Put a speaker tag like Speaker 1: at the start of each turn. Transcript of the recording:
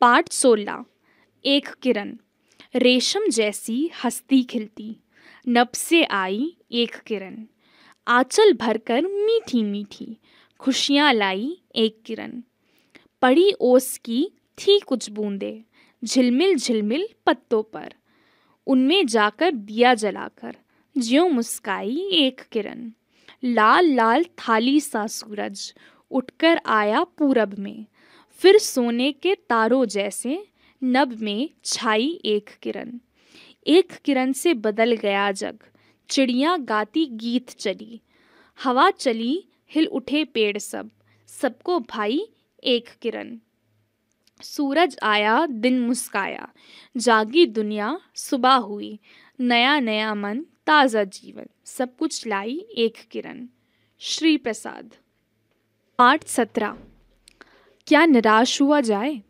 Speaker 1: part सोलह एक किरण रेशम जैसी हस्ती खिलती नब से आई एक किरण आंचल भरकर मीठी मीठी खुशियाँ लाई एक किरण पड़ी ओस की थी कुछ बूंदे झिलमिल झिलमिल पत्तों पर उनमें जाकर दिया जलाकर ज्यो मुस्काई एक किरण लाल लाल थाली सा सूरज उठकर आया पूरब में फिर सोने के तारों जैसे नब में छाई एक किरण एक किरण से बदल गया जग चिड़िया गाती गीत चली हवा चली हिल उठे पेड़ सब सबको भाई एक किरण सूरज आया दिन मुस्काया जागी दुनिया सुबह हुई नया नया मन ताज़ा जीवन सब कुछ लाई एक किरण श्री प्रसाद पाठ सत्रह क्या निराश हुआ जाए